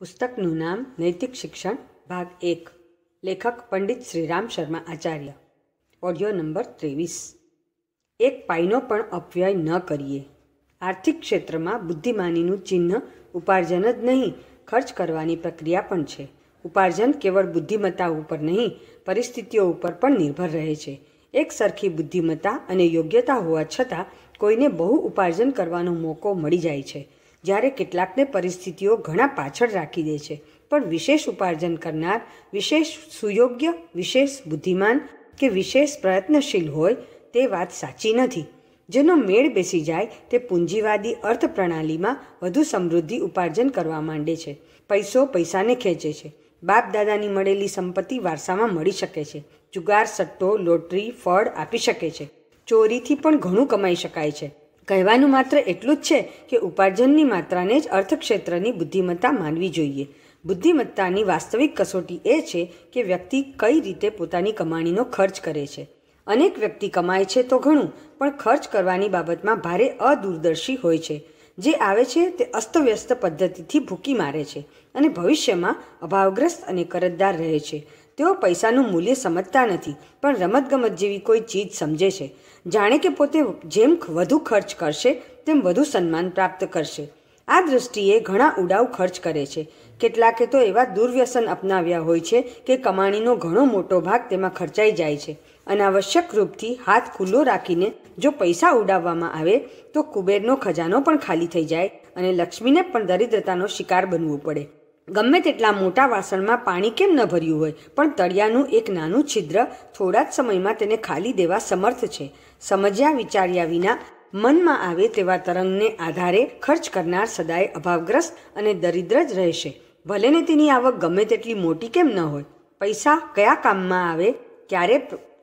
પુસ્તકનું નામ નૈતિક શિક્ષણ ભાગ એક લેખક પંડિત શ્રીરામ શર્મા આચાર્ય ઓડિયો નંબર ત્રેવીસ એક પાઈનો પણ અપવ્યય ન કરીએ આર્થિક ક્ષેત્રમાં બુદ્ધિમાનીનું ચિહ્ન ઉપાર્જન જ નહીં ખર્ચ કરવાની પ્રક્રિયા પણ છે ઉપાર્જન કેવળ બુદ્ધિમત્તા ઉપર નહીં પરિસ્થિતિઓ ઉપર પણ નિર્ભર રહે છે એક સરખી બુદ્ધિમત્તા અને યોગ્યતા હોવા છતાં કોઈને બહુ ઉપાર્જન કરવાનો મોકો મળી જાય છે જ્યારે કેટલાકને પરિસ્થિતિઓ ઘણા પાછળ રાખી દે છે પણ વિશેષ ઉપાર્જન કરનાર વિશેષ સુયોગ્ય વિશેષ બુદ્ધિમાન કે વિશેષ પ્રયત્નશીલ હોય તે વાત સાચી નથી જેનો મેળ બેસી જાય તે પૂંજીવાદી અર્થપ્રણાલીમાં વધુ સમૃદ્ધિ ઉપાર્જન કરવા માંડે છે પૈસો પૈસાને ખેંચે છે બાપ દાદાની મળેલી સંપત્તિ વારસામાં મળી શકે છે જુગાર સટ્ટો લોટરી ફળ આપી શકે છે ચોરીથી પણ ઘણું કમાઈ શકાય છે કહેવાનું માત્ર એટલું જ છે કે ઉપાર્જનની માત્રાને જ અર્થક્ષેત્રની બુદ્ધિમત્તા માનવી જોઈએ બુદ્ધિમત્તાની વાસ્તવિક કસોટી એ છે કે વ્યક્તિ કઈ રીતે પોતાની કમાણીનો ખર્ચ કરે છે અનેક વ્યક્તિ કમાય છે તો ઘણું પણ ખર્ચ કરવાની બાબતમાં ભારે અદૂરદર્શી હોય છે જે આવે છે તે અસ્તવ્યસ્ત પદ્ધતિથી ભૂકી મારે છે અને ભવિષ્યમાં અભાવગ્રસ્ત અને કરજદાર રહે છે તેઓ પૈસાનું મૂલ્ય સમજતા નથી પણ રમતગમત જેવી કોઈ ચીજ સમજે છે જાણે કે પોતે જેમ વધુ ખર્ચ કરશે તેમ વધુ સન્માન પ્રાપ્ત કરશે આ દૃષ્ટિએ ઘણા ઉડાવ ખર્ચ કરે છે કેટલાકે તો એવા દુર્વ્યસન અપનાવ્યા હોય છે કે કમાણીનો ઘણો મોટો ભાગ તેમાં ખર્ચાઈ જાય છે અનાવશ્યક રૂપથી હાથ ખુલ્લો રાખીને જો પૈસા ઉડાવવામાં આવે તો કુબેરનો ખજાનો પણ ખાલી થઈ જાય અને લક્ષ્મીને પણ દરિદ્રતાનો શિકાર બનવું પડે ગમે તેટલા મોટા વાસણમાં પાણી કેમ ન ભર્યું હોય પણ તળિયાનું એક નાનું છિદ્ર થોડા જ સમયમાં તેને ખાલી દેવા સમર્થ છે સમજ્યા વિચાર્યા વિના મનમાં આવે તેવા તરંગને આધારે ખર્ચ કરનાર સદાય અભાવગ્રસ્ત અને દરિદ્ર જ રહેશે ભલેને તેની આવક ગમે તેટલી મોટી કેમ ન હોય પૈસા કયા કામમાં આવે ક્યારે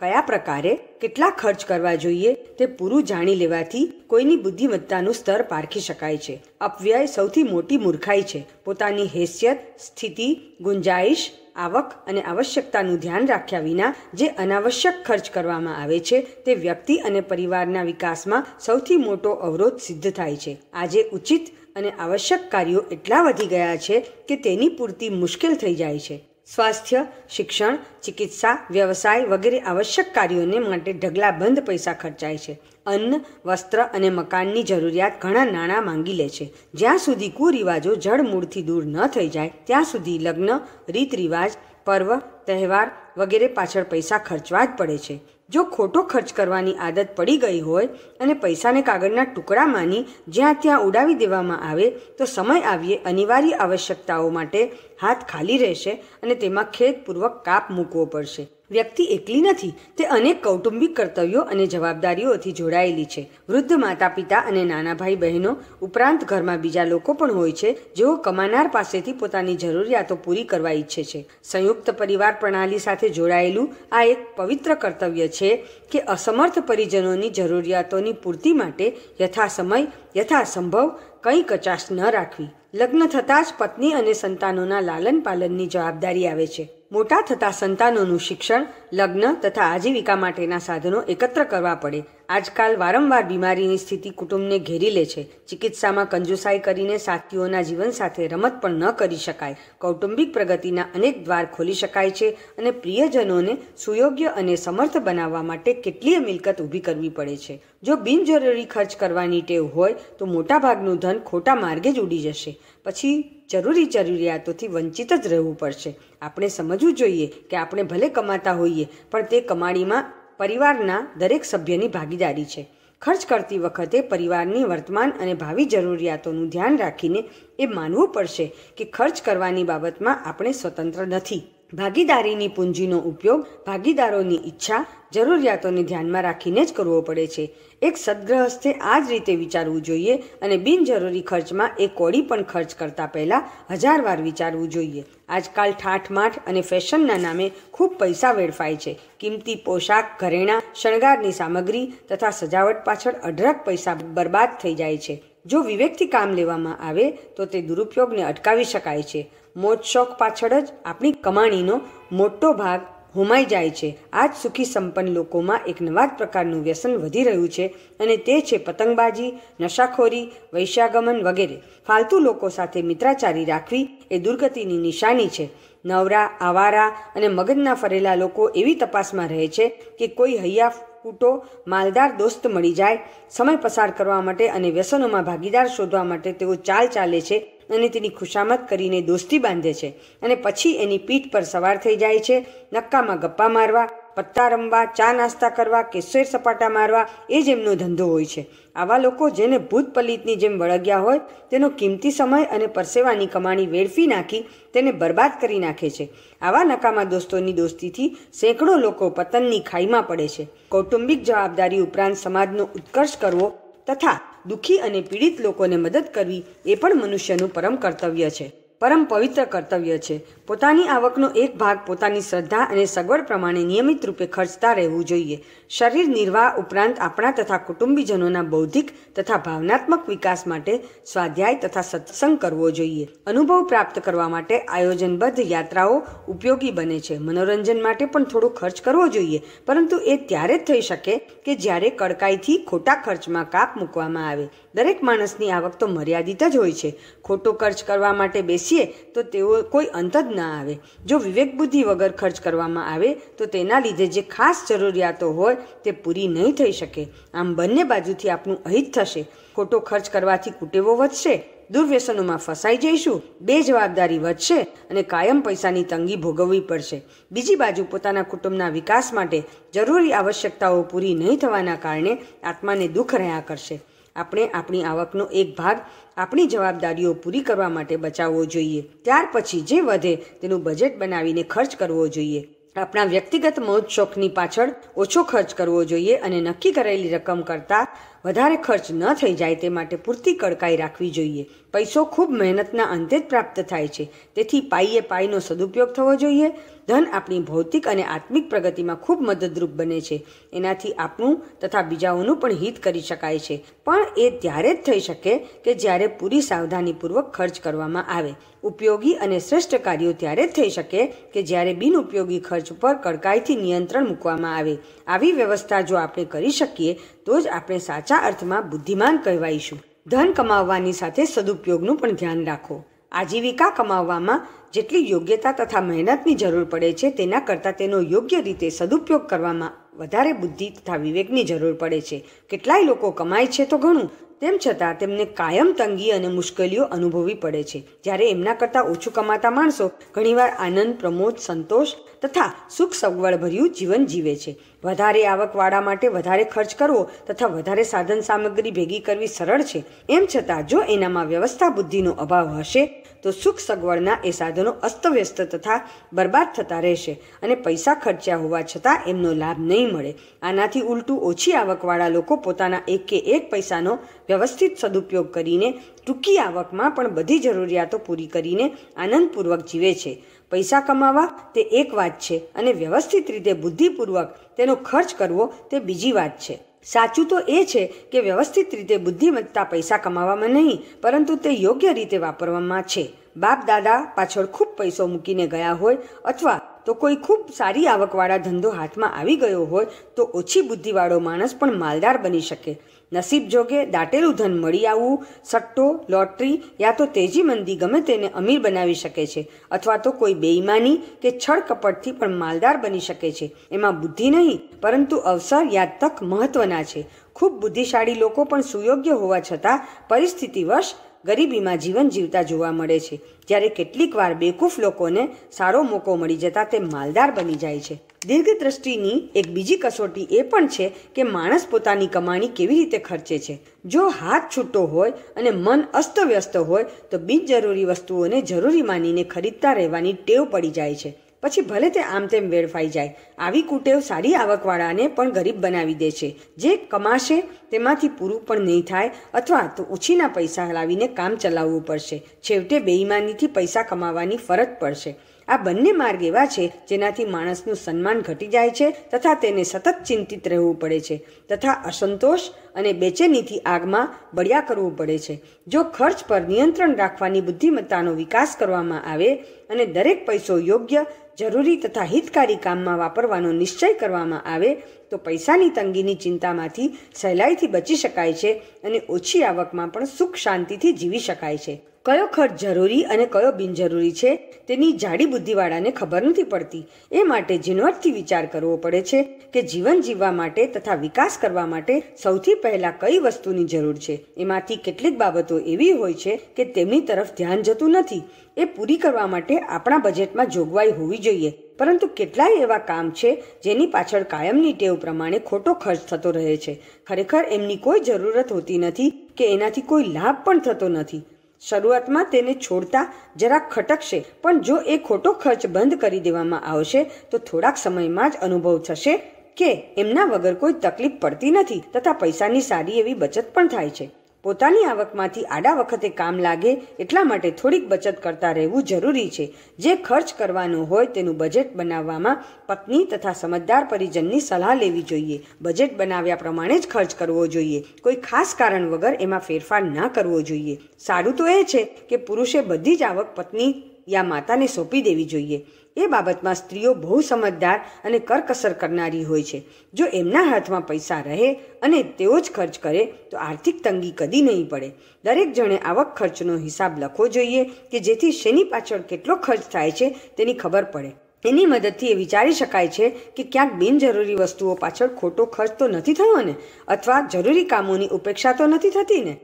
કયા પ્રકારે કેટલા ખર્ચ કરવા જોઈએ તે પૂરું જાણી લેવાથી કોઈની બુદ્ધિમત્તાનું સ્તર પારખી શકાય છે અપવ્યય સૌથી મોટી મૂર્ખાઈ છે પોતાની હેસિયત સ્થિતિ ગુંજાઈશ આવક અને આવશ્યકતાનું ધ્યાન રાખ્યા વિના જે અનાવશ્યક ખર્ચ કરવામાં આવે છે તે વ્યક્તિ અને પરિવારના વિકાસમાં સૌથી મોટો અવરોધ સિદ્ધ થાય છે આજે ઉચિત અને આવશ્યક કાર્યો એટલા વધી ગયા છે કે તેની પૂરતી મુશ્કેલ થઈ જાય છે સ્વાસ્થ્ય શિક્ષણ ચિકિત્સા વ્યવસાય વગેરે આવશ્યક કાર્યોને માટે ઢગલાબંધ પૈસા ખર્ચાય છે અન્ન વસ્ત્ર અને મકાનની જરૂરિયાત ઘણા નાણાં માંગી લે છે જ્યાં સુધી કુરિવાજો જડમૂળથી દૂર ન થઈ જાય ત્યાં સુધી લગ્ન રીત રિવાજ પર્વ તહેવાર વગેરે પાછળ પૈસા ખર્ચવા જ પડે છે જો ખોટો ખર્ચ કરવાની આદત પડી ગઈ હોય અને પૈસાને કાગળના ટુકડા માની જ્યાં ત્યાં ઉડાવી દેવામાં આવે તો સમય આવીએ અનિવાર્ય આવશ્યકતાઓ માટે હાથ ખાલી રહેશે અને તેમાં ખેદપૂર્વક કાપ મૂકવો પડશે વ્યક્તિ એકલી નથી તે અનેક કૌટુંબિક કર્તવ્યો અને જવાબદારીઓથી જોડાયેલી છે વૃદ્ધ માતા પિતા અને નાના ભાઈ બહેનો ઉપરાંત ઘરમાં બીજા લોકો પણ હોય છે જેઓ કમાનાર પાસેથી પોતાની જરૂરિયાતો પૂરી કરવા ઈચ્છે છે સંયુક્ત પરિવાર પ્રણાલી સાથે જોડાયેલું આ એક પવિત્ર કર્તવ્ય છે કે અસમર્થ પરિજનોની જરૂરિયાતોની પૂર્તિ માટે યથાસમય યથાસંભવ કંઈ કચાશ ન રાખવી લગ્ન થતાં જ પત્ની અને સંતાનોના લાલન પાલનની જવાબદારી આવે છે મોટા થતા સંતાનોનું શિક્ષણ લગ્ન તથા આજીવિકા માટેના સાધનો એકત્ર કરવા પડે આજકાલ વારંવાર બીમારીની સ્થિતિ કુટુંબને ઘેરી લે છે ચિકિત્સામાં કંજુસાઈ કરીને સાથીઓના જીવન સાથે રમત પણ ન કરી શકાય કૌટુંબિક પ્રગતિના અનેક દ્વાર ખોલી શકાય છે અને પ્રિયજનોને સુયોગ્ય અને સમર્થ બનાવવા માટે કેટલીય મિલકત ઊભી કરવી પડે છે જો બિનજરૂરી ખર્ચ કરવાની ટેવ હોય તો મોટાભાગનું ધન ખોટા માર્ગે જ ઉડી જશે પછી જરૂરી જરૂરિયાતોથી વંચિત જ રહેવું પડશે આપણે સમજવું જોઈએ કે આપણે ભલે કમાતા હોઈએ પણ તે કમાણીમાં પરિવારના દરેક સભ્યની ભાગીદારી છે ખર્ચ કરતી વખતે પરિવારની વર્તમાન અને ભાવિ જરૂરિયાતોનું ધ્યાન રાખીને એ માનવું પડશે કે ખર્ચ કરવાની બાબતમાં આપણે સ્વતંત્ર નથી ભાગીદારીની પૂંજીનો ઉપયોગ ભાગીદારોની ઈચ્છા જરૂરિયાતોને ધ્યાનમાં રાખીને જ કરવો પડે છે એક સદગ્રહસ્થે આ જ રીતે વિચારવું જોઈએ અને બિનજરૂરી ખર્ચમાં એક કોડી પણ ખર્ચ કરતાં પહેલાં હજાર વાર વિચારવું જોઈએ આજકાલ ઠાઠમાઠ અને ફેશનના નામે ખૂબ પૈસા વેડફાય છે કિંમતી પોશાક ઘરેણાં શણગારની સામગ્રી તથા સજાવટ પાછળ અઢળક પૈસા બરબાદ થઈ જાય છે જો વિવેકથી કામ લેવામાં આવે તો તે દુરુપયોગને અટકાવી શકાય છે મોજ શોખ પાછળ જ આપણી કમાણીનો મોટો ભાગ હોમાઈ જાય છે આજ સુખી સંપન્ન લોકોમાં એક નવા જ પ્રકારનું વ્યસન વધી રહ્યું છે અને તે છે પતંગબાજી નશાખોરી વૈશાગમન વગેરે ફાલતુ લોકો સાથે મિત્રાચારી રાખવી એ દુર્ગતિની નિશાની છે નવરા આવારા અને મગજના ફરેલા લોકો એવી તપાસમાં રહે છે કે કોઈ હૈયા કૂટો માલદાર દોસ્ત મળી જાય સમય પસાર કરવા માટે અને વ્યસનોમાં ભાગીદાર શોધવા માટે તેઓ ચાલ ચાલે છે અને તેની ખુશામત કરીને દોસ્તી બાંધે છે અને પછી એની પીઠ પર સવાર થઈ જાય છે નક્કામાં ગપ્પા મારવા પત્તા રમવા ચા નાસ્તા કરવા કે શેર સપાટા મારવા એ જ એમનો ધંધો હોય છે આવા લોકો જેને ભૂત પલિતની જેમ વળગ્યા હોય તેનો કિંમતી સમય અને પરસેવાની કમાણી વેડફી નાખી તેને બરબાદ કરી નાખે છે આવા નકામા દોસ્તોની દોસ્તીથી સેંકડો લોકો પતનની ખાઈમાં પડે છે કૌટુંબિક જવાબદારી ઉપરાંત સમાજનો ઉત્કર્ષ કરવો તથા દુઃખી અને પીડિત લોકોને મદદ કરવી એ પણ મનુષ્યનું પરમ કર્તવ્ય છે પરમ પવિત્ર કર્તવ્ય છે પોતાની આવકનો એક ભાગ પોતાની શ્રદ્ધા અને સગવડ પ્રમાણે નિયમિત રૂપે ખર્ચતા રહેવું જોઈએ શરીર નિર્વાહ ઉપરાંત આપણા તથા કુટુંબીજનોના બૌદ્ધિક તથા ભાવનાત્મક વિકાસ માટે સ્વાધ્યાય તથા સત્સંગ કરવો જોઈએ અનુભવ પ્રાપ્ત કરવા માટે આયોજનબદ્ધ યાત્રાઓ ઉપયોગી બને છે મનોરંજન માટે પણ થોડો ખર્ચ કરવો જોઈએ પરંતુ એ ત્યારે જ થઈ શકે કે જ્યારે કડકાઈથી ખોટા ખર્ચમાં કાપ મૂકવામાં આવે દરેક માણસની આવક તો મર્યાદિત જ હોય છે ખોટો ખર્ચ કરવા માટે બેસીએ તો તેઓ કોઈ અંત જ ન આવે જો વિવેક બુદ્ધિ વગર ખર્ચ કરવામાં આવે તો તેના લીધે જે ખાસ જરૂરિયાતો હોય તે પૂરી નહીં થઈ શકે આમ બંને બાજુથી આપણું અહિત થશે ખોટો ખર્ચ કરવાથી કુટેવો વધશે દુર્વ્યસનોમાં ફસાઈ જઈશું બે જવાબદારી વધશે અને કાયમ પૈસાની તંગી ભોગવવી પડશે બીજી બાજુ પોતાના કુટુંબના વિકાસ માટે જરૂરી આવશ્યકતાઓ પૂરી નહીં થવાના કારણે આત્માને દુઃખ રહ્યા કરશે આપણે આપણી આવકનો એક ભાગ આપણી જવાબદારીઓ પૂરી કરવા માટે બચાવવો જોઈએ ત્યાર પછી જે વધે તેનું બજેટ બનાવીને ખર્ચ કરવો જોઈએ આપણા વ્યક્તિગત મોજ શોખની પાછળ ઓછો ખર્ચ કરવો જોઈએ અને નક્કી કરેલી રકમ કરતાં વધારે ખર્ચ ન થઈ જાય તે માટે પૂરતી કડકાઈ રાખવી જોઈએ પૈસો ખૂબ મહેનતના અંતે જ પ્રાપ્ત થાય છે તેથી પાઈએ પાઈનો સદુપયોગ થવો જોઈએ ધન આપણી ભૌતિક અને આત્મિક પ્રગતિમાં ખૂબ મદદરૂપ બને છે એનાથી આપણું તથા બીજાઓનું પણ હિત કરી શકાય છે પણ એ ત્યારે જ થઈ શકે કે જ્યારે પૂરી સાવધાનીપૂર્વક ખર્ચ કરવામાં આવે ઉપયોગી અને શ્રેષ્ઠ કાર્યો ત્યારે જ થઈ શકે કે જ્યારે બિનઉપયોગી ખર્ચ પર કડકાઈથી નિયંત્રણ મૂકવામાં આવે આવી વ્યવસ્થા જો આપણે કરી શકીએ તો જ આપણે સાચા અર્થમાં બુદ્ધિમાન કહેવાઈશું ધન કમાવવાની સાથે સદુપયોગનું પણ ધ્યાન રાખો આજીવિકા કમાવવામાં જેટલી યોગ્યતા તથા મહેનતની જરૂર પડે છે તેના કરતાં તેનો યોગ્ય રીતે સદુપયોગ કરવામાં વધારે બુદ્ધિ તથા વિવેકની જરૂર પડે છે કેટલાય લોકો કમાય છે તો ઘણું તેમ છતાં તેમને કાયમ તંગી અને મુશ્કેલીઓ અનુભવવી પડે છે જ્યારે એમના કરતાં ઓછું કમાતા માણસો ઘણીવાર આનંદ પ્રમોદ સંતોષ તથા સુખ સગવડભર્યું જીવન જીવે છે વધારે આવકવાળા માટે વધારે ખર્ચ કરવો તથા વધારે સાધન સામગ્રી ભેગી કરવી સરળ છે એમ છતાં જો એનામાં વ્યવસ્થા બુદ્ધિનો અભાવ હશે તો સુખ સગવડના એ સાધનો અસ્તવ્યસ્ત તથા બરબાદ થતા રહેશે અને પૈસા ખર્ચ્યા હોવા છતાં એમનો લાભ નહીં મળે આનાથી ઉલટું ઓછી આવકવાળા લોકો પોતાના એક કે એક પૈસાનો વ્યવસ્થિત સદુપયોગ કરીને ટૂંકી આવકમાં પણ બધી જરૂરિયાતો પૂરી કરીને આનંદપૂર્વક જીવે છે પૈસા કમાવા તે એક વાત છે અને વ્યવસ્થિત રીતે બુદ્ધિપૂર્વક તેનો ખર્ચ કરવો તે બીજી વાત છે સાચું તો એ છે કે વ્યવસ્થિત રીતે બુદ્ધિમત્તા પૈસા કમાવામાં નહીં પરંતુ તે યોગ્ય રીતે વાપરવામાં છે બાપ દાદા પાછળ ખૂબ પૈસો મૂકીને ગયા હોય અથવા તો કોઈ ખૂબ સારી આવકવાળા ધંધો હાથમાં આવી ગયો હોય તો ઓછી બુદ્ધિવાળો માણસ પણ માલદાર બની શકે નસીબ જોગે દાટેલું ધન મળી આવવું સટ્ટો લોટરી યા તો તેજી મંદી ગમે તેને અમીર બનાવી શકે છે અથવા તો કોઈ બેઈમાની કે છળ કપટથી પણ માલદાર બની શકે છે એમાં બુદ્ધિ નહીં પરંતુ અવસર યા તક મહત્વના છે ખૂબ બુદ્ધિશાળી લોકો પણ સુયોગ્ય હોવા છતાં પરિસ્થિતિવશ ગરીબીમાં જીવન જીવતા જોવા મળે છે જ્યારે કેટલીક વાર બેકૂફ લોકોને સારો મોકો મળી જતા તે માલદાર બની જાય છે દીર્ઘદ્રષ્ટિની એક બીજી કસોટી એ પણ છે કે માણસ પોતાની કમાણી કેવી રીતે ખર્ચે છે જો હાથ છૂટો હોય અને મન અસ્તવ્યસ્ત હોય તો બિનજરૂરી વસ્તુઓને જરૂરી માનીને ખરીદતા રહેવાની ટેવ પડી જાય છે પછી ભલે તે આમ તેમ વેડફાઈ જાય આવી કુટેવ સારી આવકવાળાને પણ ગરીબ બનાવી દે છે જે કમાશે તેમાંથી પૂરું પણ નહીં થાય અથવા તો ઓછીના પૈસા લાવીને કામ ચલાવવું પડશે છેવટે બેઈમાનીથી પૈસા કમાવાની ફરજ પડશે આ બંને માર્ગ એવા છે જેનાથી માણસનું સન્માન ઘટી જાય છે તથા તેને સતત ચિંતિત રહેવું પડે છે તથા અસંતોષ અને બેચેનીથી આગમાં બળિયા કરવું પડે છે જો ખર્ચ પર નિયંત્રણ રાખવાની બુદ્ધિમત્તાનો વિકાસ કરવામાં આવે અને દરેક પૈસો યોગ્ય જરૂરી તથા હિતકારી કામમાં વાપરવાનો નિશ્ચય કરવામાં આવે તો પૈસાની તંગીની ચિંતામાંથી સહેલાઈથી બચી શકાય છે અને ઓછી આવકમાં પણ સુખ શાંતિથી જીવી શકાય છે કયો ખર્ચ જરૂરી અને કયો બિનજરૂરી છે તેની જાડી બુદ્ધિવાળાને ખબર નથી પડતી એ માટે ઝીણવટથી વિચાર કરવો પડે છે કે જીવન જીવવા માટે તથા વિકાસ કરવા માટે સૌથી પહેલાં કઈ વસ્તુની જરૂર છે એમાંથી કેટલીક બાબતો એવી હોય છે કે તેમની તરફ ધ્યાન જતું નથી એ પૂરી કરવા માટે આપણા બજેટમાં જોગવાઈ હોવી જોઈએ પરંતુ કેટલાય એવા કામ છે જેની પાછળ કાયમની ટેવ પ્રમાણે ખોટો ખર્ચ થતો રહે છે ખરેખર એમની કોઈ જરૂરત હોતી નથી કે એનાથી કોઈ લાભ પણ થતો નથી શરૂઆતમાં તેને છોડતા જરાક ખટકશે પણ જો એ ખોટો ખર્ચ બંધ કરી દેવામાં આવશે તો થોડાક સમયમાં જ અનુભવ થશે કે એમના વગર કોઈ તકલીફ પડતી નથી તથા પૈસાની સારી એવી બચત પણ થાય છે પોતાની આવકમાંથી આડા વખતે કામ લાગે એટલા માટે થોડીક બચત કરતા રહેવું જરૂરી છે જે ખર્ચ કરવાનો હોય તેનું બજેટ બનાવવામાં પત્ની તથા સમજદાર પરિજનની સલાહ લેવી જોઈએ બજેટ બનાવ્યા પ્રમાણે જ ખર્ચ કરવો જોઈએ કોઈ ખાસ કારણ વગર એમાં ફેરફાર ના કરવો જોઈએ સારું તો એ છે કે પુરુષે બધી જ આવક પત્ની યા માતાને સોંપી દેવી જોઈએ એ બાબતમાં સ્ત્રીઓ બહુ સમજદાર અને કરકસર કરનારી હોય છે જો એમના હાથમાં પૈસા રહે અને તેઓ જ ખર્ચ કરે તો આર્થિક તંગી કદી નહીં પડે દરેક જણે આવક ખર્ચનો હિસાબ લખવો જોઈએ કે જેથી શેની પાછળ કેટલો ખર્ચ થાય છે તેની ખબર પડે એની મદદથી એ વિચારી શકાય છે કે ક્યાંક બિનજરૂરી વસ્તુઓ પાછળ ખોટો ખર્ચ તો નથી થયો ને અથવા જરૂરી કામોની ઉપેક્ષા તો નથી થતી ને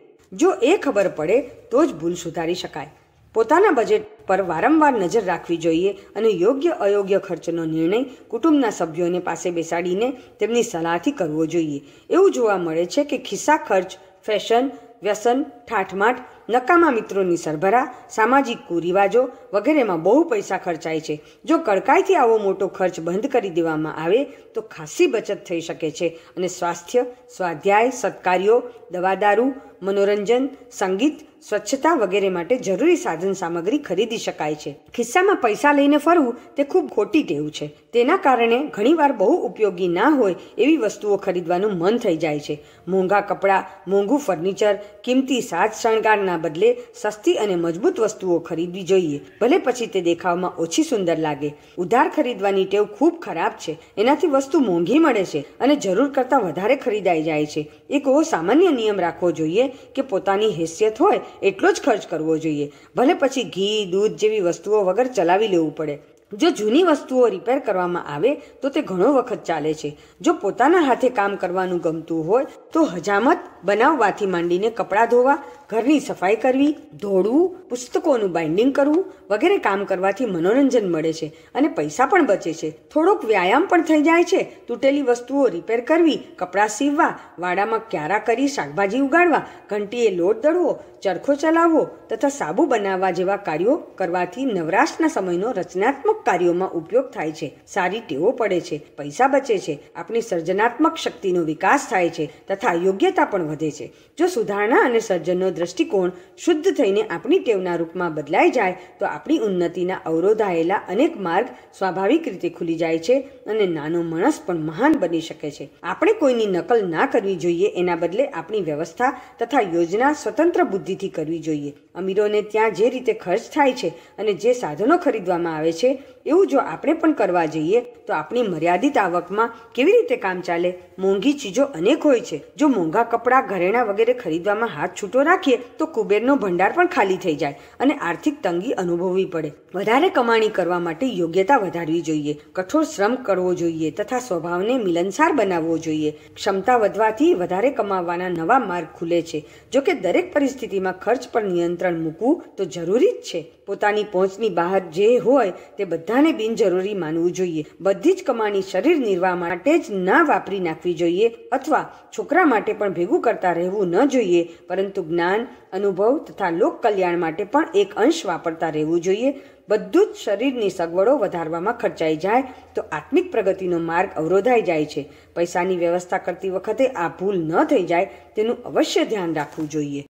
જો એ ખબર પડે તો જ ભૂલ સુધારી શકાય પોતાના બજેટ પર વારંવાર નજર રાખવી જોઈએ અને યોગ્ય અયોગ્ય ખર્ચનો નિર્ણય કુટુંબના સભ્યોને પાસે બેસાડીને તેમની સલાહથી કરવો જોઈએ એવું જોવા મળે છે કે ખિસ્સા ખર્ચ ફેશન વ્યસન ઠાઠમાઠ નકામા મિત્રોની સરભરા સામાજિક કુરિવાજો વગેરેમાં બહુ પૈસા ખર્ચાય છે જો કડકાઈથી આવો મોટો ખર્ચ બંધ કરી દેવામાં આવે તો ખાસી બચત થઈ શકે છે અને સ્વાસ્થ્ય સ્વાધ્યાય સત્કાર્યો દવાદારૂ મનોરંજન સંગીત સ્વચ્છતા વગેરે માટે જરૂરી સાધન સામગ્રી ખરીદી શકાય છે ખિસ્સામાં પૈસા લઈને ફરવું તે ખૂબ ખોટી ટેવ છે તેના કારણે ઘણીવાર બહુ ઉપયોગી ના હોય એવી વસ્તુઓ ખરીદવાનું મન થઈ જાય છે મોંઘા કપડાં મોંઘું ફર્નિચર કિંમતી સાજ શણગારના બદલે સસ્તી અને મજબૂત વસ્તુઓ ખરીદવી જોઈએ ભલે પછી તે દેખાવમાં ઓછી સુંદર લાગે ઉધાર ખરીદવાની ટેવ ખૂબ ખરાબ છે એનાથી વસ્તુ મોંઘી મળે છે અને જરૂર કરતાં વધારે ખરીદાઈ જાય છે એક એવો સામાન્ય નિયમ રાખવો જોઈએ કે પોતાની હેસિયત હોય એટલો જ ખર્ચ કરવો જોઈએ ભલે પછી ઘી દૂધ જેવી વસ્તુઓ વગર ચલાવી લેવું પડે જો જૂની વસ્તુઓ રિપેર કરવામાં આવે તો તે ઘણો વખત ચાલે છે જો પોતાના હાથે કામ કરવાનું ગમતું હોય તો હજામત બનાવવાથી માંડીને કપડાં ધોવા ઘરની સફાઈ કરવી ધોળવું પુસ્તકોનું બાઇન્ડિંગ કરવું વગેરે કામ કરવાથી મનોરંજન મળે છે અને પૈસા પણ બચે છે થોડોક વ્યાયામ પણ થઈ જાય છે તૂટેલી વસ્તુઓ રિપેર કરવી કપડાં સીવવા વાડામાં ક્યારા કરી શાકભાજી ઉગાડવા ઘંટીએ લોટ દળવો ચરખો ચલાવવો તથા સાબુ બનાવવા જેવા કાર્યો કરવાથી નવરાશના સમયનો રચનાત્મક કાર્યોમાં ઉપયોગ થાય છે સારી ટેવો પડે છે પૈસા બચે છે આપણી સર્જનાત્મક શક્તિનો વિકાસ થાય છે તથા યોગ્યતા પણ વધે છે જો સુધારણા અને સર્જનો દ્રષ્ટિકોણ શુદ્ધ થઈને આપણી ટેવના રૂપમાં બદલાઈ જાય તો આપણી ઉન્નતિના અવરોધાયેલા અનેક માર્ગ સ્વાભાવિક રીતે ખુલી જાય છે અને નાનો માણસ પણ મહાન બની શકે છે આપણે કોઈની નકલ ના કરવી જોઈએ એના બદલે આપણી વ્યવસ્થા તથા યોજના સ્વતંત્ર બુદ્ધિથી કરવી જોઈએ અમીરોને ત્યાં જે રીતે ખર્ચ થાય છે અને જે સાધનો ખરીદવામાં આવે છે એવું જો આપણે પણ કરવા જઈએ તો આપણી મર્યાદિત આવકમાં કેવી રીતે કામ ચાલે મોંઘી ચીજો અનેક હોય છે જો મોંઘા કપડાં ઘરેણાં વગેરે ખરીદવામાં હાથ છૂટો રાખીએ તો કુબેરનો ભંડાર પણ ખાલી થઈ જાય અને આર્થિક તંગી અનુભવવી પડે વધારે કમાણી કરવા માટે યોગ્યતા વધારવી જોઈએ કઠોર શ્રમ કરવો જોઈએ તથા સ્વભાવને મિલનસાર બનાવવો જોઈએ ક્ષમતા વધવાથી વધારે કમાવવાના નવા માર્ગ ખુલે છે જો કે દરેક પરિસ્થિતિમાં ખર્ચ પર નિયંત્રણ મૂકવું તો જરૂરી જ છે પોતાની પહોંચની બહાર જે હોય તે બધા બધાને બિનજરૂરી માનવું જોઈએ બધી જ કમાણી શરીર નિર્વાહ માટે જ ના વાપરી નાખવી જોઈએ અથવા છોકરા માટે પણ ભેગું કરતા રહેવું ન જોઈએ પરંતુ જ્ઞાન અનુભવ તથા લોક કલ્યાણ માટે પણ એક અંશ વાપરતા રહેવું જોઈએ બધું જ શરીરની સગવડો વધારવામાં ખર્ચાઈ જાય તો આત્મિક પ્રગતિનો માર્ગ અવરોધાઈ જાય છે પૈસાની વ્યવસ્થા કરતી વખતે આ ભૂલ ન થઈ જાય તેનું અવશ્ય ધ્યાન રાખવું જોઈએ